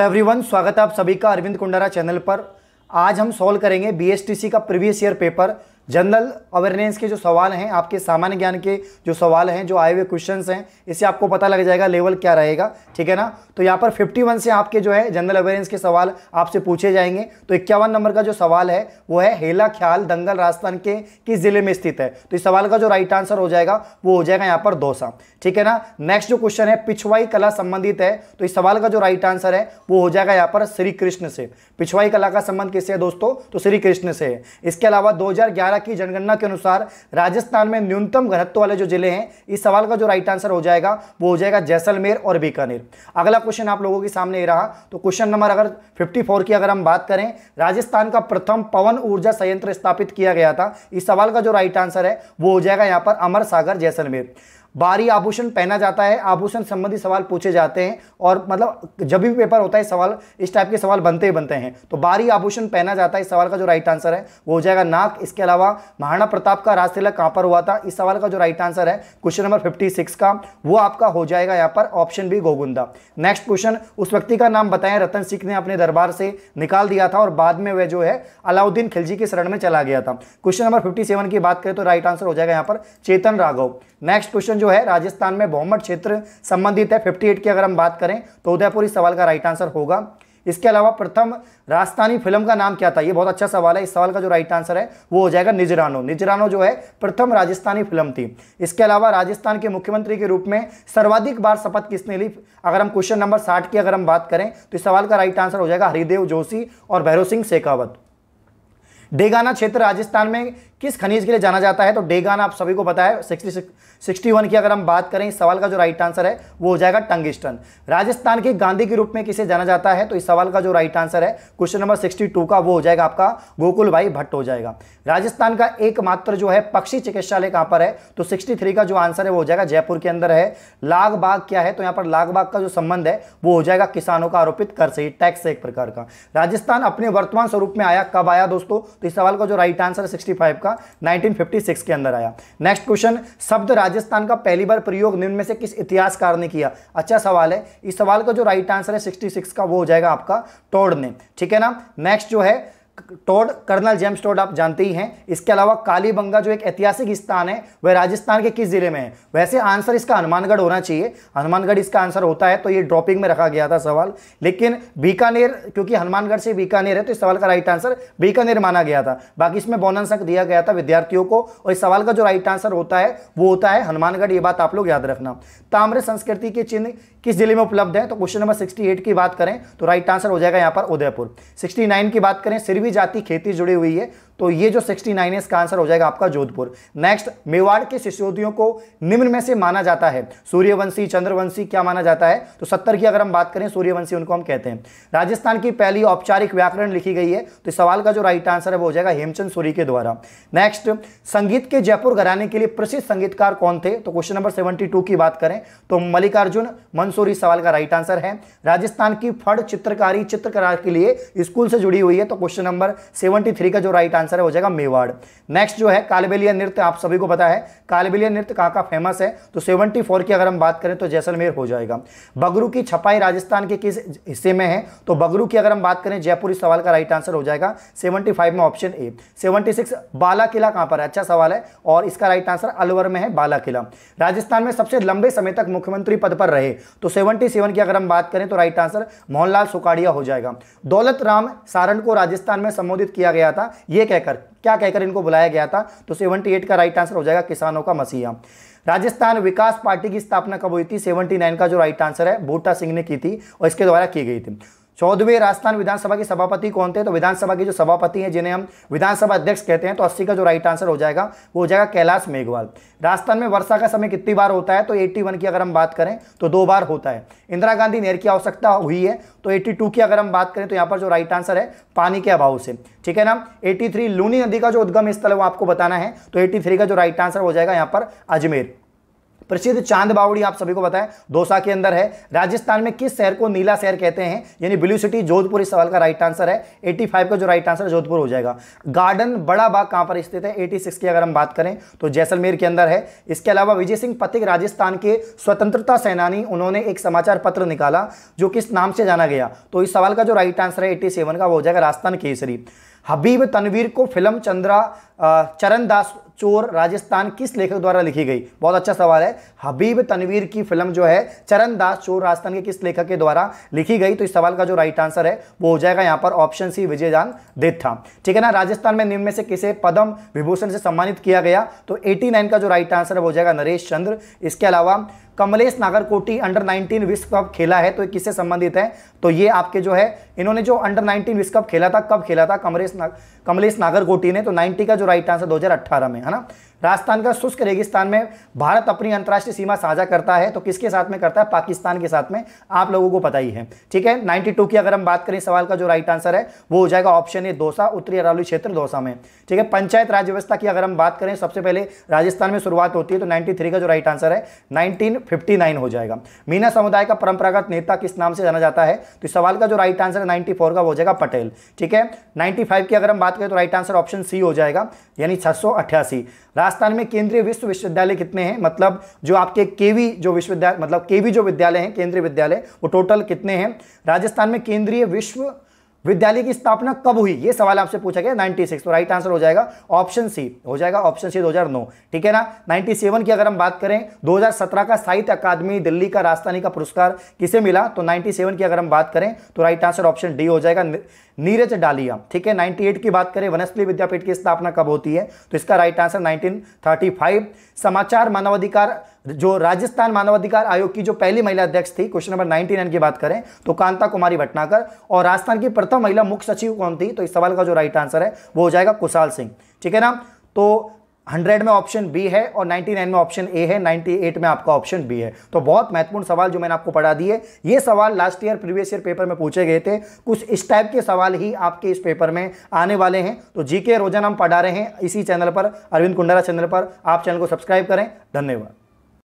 everyone तो स्वागत है आप सभी का अरविंद कुंडारा चैनल पर आज हम सॉल्व करेंगे बीएसटीसी का previous year paper general awareness के जो सवाल हैं आपके सामान्य ज्ञान के जो सवाल हैं जो आए हुए क्वेश्चन हैं इससे आपको पता लग जाएगा लेवल क्या रहेगा ठीक है ना तो यहाँ पर 51 से आपके जो है जनरल अवेयरनेस के सवाल आपसे पूछे जाएंगे तो इक्यावन नंबर का जो सवाल है वो है हेला ख्याल दंगल राजस्थान के किस जिले में स्थित है तो इस सवाल का जो राइट आंसर हो जाएगा वो हो जाएगा यहाँ पर दोसा ठीक है ना नेक्स्ट जो क्वेश्चन है पिछवाई कला संबंधित है तो इस सवाल का जो राइट आंसर है वो हो जाएगा यहाँ पर श्री कृष्ण से पिछवाई कला का संबंध किससे है दोस्तों तो श्री कृष्ण से है इसके अलावा दो 2011 की जनगणना के अनुसार राजस्थान में न्यूनतम घनत्व वाले जो जिले हैं इस सवाल का जो राइट आंसर हो जाएगा वो हो जाएगा जैसलमेर और बीकानेर अगला क्वेश्चन आप लोगों के सामने रहा तो क्वेश्चन नंबर अगर 54 की अगर हम बात करें राजस्थान का प्रथम पवन ऊर्जा संयंत्र स्थापित किया गया था इस सवाल का जो राइट आंसर है वो हो जाएगा यहाँ पर अमर सागर जैसलमेर बारी आभूषण पहना जाता है आभूषण संबंधी सवाल पूछे जाते हैं और मतलब जब भी पेपर होता है सवाल इस टाइप के सवाल बनते ही बनते हैं तो बारी आभूषण पहना जाता है इस सवाल का जो राइट आंसर है वो हो जाएगा नाक इसके अलावा महाराणा प्रताप का राजतिलक कहाँ पर हुआ था इस सवाल का जो राइट आंसर है क्वेश्चन नंबर फिफ्टी का वो आपका हो जाएगा यहाँ पर option B Gogunda next question उस व्यक्ति का नाम बताएं रतन सिंह ने अपने दरबार से निकाल दिया था और बाद में वह जो है अलाउद्दीन खिलजी के शरण में चला गया था क्वेश्चन नंबर फिफ्टी की बात करें तो राइट आंसर हो जाएगा यहाँ पर चेतन राघव नेक्स्ट क्वेश्चन जो है राजस्थान में बहुमत क्षेत्र संबंधित है 58 की अगर हम बात करें तो उदयपुर इस सवाल का राइट आंसर होगा इसके अलावा प्रथम राजस्थानी फिल्म का नाम क्या था ये बहुत अच्छा सवाल है इस सवाल का जो राइट आंसर है वो हो जाएगा निजरानो निजरानो जो है प्रथम राजस्थानी फिल्म थी इसके अलावा राजस्थान के मुख्यमंत्री के रूप में सर्वाधिक बार शपथ किसने ली अगर हम क्वेश्चन नंबर साठ की अगर हम बात करें तो इस सवाल का राइट आंसर हो जाएगा हरिदेव जोशी और भैरव सिंह शेखावत डेगाना क्षेत्र राजस्थान में किस खनिज के लिए जाना जाता है तो डेगान आप सभी को पता है सिक्सटी सिक्सटी वन की अगर हम बात करें इस सवाल का जो राइट आंसर है वो हो जाएगा टंगिस्टन राजस्थान के गांधी के रूप में किसे जाना जाता है तो इस सवाल का जो राइट आंसर है क्वेश्चन नंबर सिक्सटी टू का वो हो जाएगा आपका गोकुल भाई भट्ट हो जाएगा राजस्थान का एकमात्र जो है पक्षी चिकित्सालय कहां पर है तो सिक्सटी थ्री का जो आंसर है वो हो जाएगा जयपुर के अंदर है लाग बाग क्या है तो यहाँ पर लाग बाग का जो संबंध है वो हो जाएगा किसानों का आरोपित कर सही टैक्स एक प्रकार का राजस्थान अपने वर्तमान स्वरूप में आया कब आया दोस्तों तो इस सवाल का जो राइट आंसर है सिक्सटी का था 1956 के अंदर आया नेक्स्ट क्वेश्चन शब्द राजस्थान का पहली बार प्रयोग निम्न में से किस इतिहासकार ने किया अच्छा सवाल है इस सवाल का जो राइट आंसर है 66 का वो हो जाएगा आपका टोड ने ठीक है ना नेक्स्ट जो है टोड कर्नल जेम्स टोड आप जानते ही हैं इसके अलावा कालीबंगा जो एक ऐतिहासिक स्थान है वह राजस्थान के किस जिले में है वैसे आंसर इसका हनुमानगढ़ होना चाहिए हनुमानगढ़ इसका आंसर होता है तो ये ड्रॉपिंग में रखा गया था सवाल लेकिन बीकानेर क्योंकि हनुमानगढ़ से बीकानेर है तो इस सवाल का राइट आंसर बीकानेर माना गया था बाकी इसमें बोनस अंक दिया गया था विद्यार्थियों को और इस सवाल का जो राइट आंसर होता है वो होता है हनुमानगढ़ ये बात आप लोग याद रखना ताम्र संस्कृति के चिन्ह किस जिले में उपलब्ध है तो क्वेश्चन नंबर सिक्सटी की बात करें तो राइट आंसर हो जाएगा यहाँ पर उदयपुर सिक्सटी की बात करें सिर्फ भी जाति खेती जुड़ी हुई है तो ये जो 69 है इसका आंसर हो जाएगा आपका जोधपुर नेक्स्ट मेवाड़ के सिसोदियों को निम्न में से माना जाता है सूर्यवंशी चंद्रवंशी क्या माना जाता है तो सत्तर की अगर हम बात करें सूर्यवंशी उनको हम कहते हैं राजस्थान की पहली औपचारिक व्याकरण लिखी गई है तो इस सवाल का जो राइट आंसर है वो हो जाएगा हेमचंद सूरी के द्वारा नेक्स्ट संगीत के जयपुर घराने के लिए प्रसिद्ध संगीतकार कौन थे तो क्वेश्चन नंबर सेवेंटी की बात करें तो मल्लिकार्जुन मंसूरी सवाल का राइट आंसर है राजस्थान की फड़ चित्रकारी चित्रकार के लिए स्कूल से जुड़ी हुई है तो क्वेश्चन नंबर सेवेंटी का जो राइट आंसर आंसर हो जाएगा मेवाड़ नेक्स्ट जो है कालबेलिया नृत्य आप सभी को पता है कालबेलिया नृत्य कहाँ का फेमस है तो 74 की अगर हम बात करें तो जैसलमेर हो जाएगा बगरू की छपाई राजस्थान के किस हिस्से में है तो बगरू की अगर हम बात करें जयपुर इस सवाल का राइट आंसर हो जाएगा सेवेंटी में ऑप्शन ए सेवेंटी बाला किला कहाँ पर है अच्छा सवाल है और इसका राइट आंसर अलवर में है बाला किला राजस्थान में सबसे लंबे समय तक मुख्यमंत्री पद पर रहे तो सेवेंटी की अगर हम बात करें तो राइट आंसर मोहनलाल सुकाड़िया हो जाएगा दौलत राम सारण को राजस्थान में संबोधित किया गया था यह एक कहकर क्या कहकर इनको बुलाया गया था तो 78 का राइट आंसर हो जाएगा किसानों का मसीहा राजस्थान विकास पार्टी की स्थापना कब हुई थी 79 का जो राइट आंसर है बूटा सिंह ने की थी और इसके द्वारा की गई थी चौदहवें राजस्थान विधानसभा के सभापति कौन थे तो विधानसभा के जो सभापति हैं जिन्हें हम विधानसभा अध्यक्ष कहते हैं तो अस्सी का जो राइट आंसर हो जाएगा वो हो जाएगा कैलाश मेघवाल राजस्थान में वर्षा का समय कितनी बार होता है तो 81 की अगर हम बात करें तो दो बार होता है इंदिरा गांधी नहर की आवश्यकता हुई है तो एट्टी की अगर हम बात करें तो यहाँ पर जो राइट आंसर है पानी के अभाव से ठीक है ना 83 लूनी नदी का जो उद्गम स्थल है वो आपको बताना है तो 83 का जो राइट आंसर हो जाएगा यहाँ पर अजमेर प्रसिद्ध चांद बावड़ी आप सभी को बताएं दोसा के अंदर है राजस्थान में किस शहर को नीला शहर कहते हैं यानी ब्लू सिटी जोधपुर इस सवाल का राइट आंसर है 85 का जो राइट आंसर जोधपुर हो जाएगा गार्डन बड़ा बाग कहां पर स्थित है 86 की अगर हम बात करें तो जैसलमेर के अंदर है इसके अलावा विजय सिंह पथिक राजस्थान के स्वतंत्रता सेनानी उन्होंने एक समाचार पत्र निकाला जो किस नाम से जाना गया तो इस सवाल का जो राइट आंसर है एट्टी का वो हो जाएगा राजस्थान केसरी हबीब तनवीर को फिल्म चंद्रा चरण दास चोर राजस्थान किस लेखक द्वारा लिखी गई बहुत अच्छा सवाल है हबीब तनवीर की फिल्म जो है चरण दास चोर राजस्थान के किस लेखक के द्वारा लिखी गई तो इस सवाल का जो राइट आंसर है वो हो जाएगा यहाँ पर ऑप्शन सी विजयदान देथा ठीक है ना राजस्थान में निम्न में से किसे पदम विभूषण से सम्मानित किया गया तो एटी का जो राइट आंसर है हो जाएगा नरेश चंद्र इसके अलावा कमलेश नागरकोटी अंडर 19 विश्व कप खेला है तो ये किससे संबंधित है तो ये आपके जो है इन्होंने जो अंडर 19 विश्व कप खेला था कब खेला था कमलेश ना, कमलेश नागरकोटी ने तो 90 का जो राइट आंसर 2018 में है ना राजस्थान का शुष्क रेगिस्तान में भारत अपनी अंतर्राष्ट्रीय सीमा साझा करता है तो किसके साथ में करता है पाकिस्तान के साथ में आप लोगों को पता ही है ठीक है 92 की अगर हम बात करें सवाल का जो राइट आंसर है वो हो जाएगा ऑप्शन ए दोसा उत्तरी अरावली क्षेत्र दौसा में ठीक है पंचायत राज व्यवस्था की अगर हम बात करें सबसे पहले राजस्थान में शुरुआत होती है तो 93 का जो राइट आंसर है नाइनटीन हो जाएगा मीना समुदाय का परंपरागत नेता किस नाम से जाना जाता है तो सवाल का जो राइट आंसर है 94 का हो जाएगा पटेल ठीक है 95 की अगर हम बात करें तो राइट आंसर ऑप्शन सी हो जाएगा यानी छह राजस्थान में केंद्रीय विश्व विश्वविद्यालय कितने हैं मतलब जो आपके केवी जो विश्वविद्यालय मतलब केवी जो विद्यालय हैं केंद्रीय विद्यालय वो टोटल कितने हैं राजस्थान में केंद्रीय विश्व विद्यालय की स्थापना कब हुई ये सवाल आपसे पूछा गया 96 तो राइट आंसर हो जाएगा ऑप्शन सी हो जाएगा ऑप्शन सी 2009 ठीक है ना 97 की अगर हम बात करें 2017 का साहित्य अकादमी दिल्ली का राजधानी का पुरस्कार किसे मिला तो 97 की अगर हम बात करें तो राइट आंसर ऑप्शन डी हो जाएगा नीरज डालिया ठीक है 98 की बात करें वनस्पति विद्यापीठ की स्थापना कब होती है तो इसका राइट आंसर 1935 समाचार मानवाधिकार जो राजस्थान मानवाधिकार आयोग की जो पहली महिला अध्यक्ष थी क्वेश्चन नंबर 99 की बात करें तो कांता कुमारी भटनाकर और राजस्थान की प्रथम महिला मुख्य सचिव कौन थी तो इस सवाल का जो राइट आंसर है वो हो जाएगा कुशाल सिंह ठीक है ना तो 100 में ऑप्शन बी है और 99 में ऑप्शन ए है 98 में आपका ऑप्शन बी है तो बहुत महत्वपूर्ण सवाल जो मैंने आपको पढ़ा दिए ये सवाल last year previous year paper में पूछे गए थे कुछ इस टाइप के सवाल ही आपके इस पेपर में आने वाले हैं तो जीके रोजाना हम पढ़ा रहे हैं इसी चैनल पर अरविंद कुंडारा चैनल पर आप चैनल को सब्सक्राइब करें धन्यवाद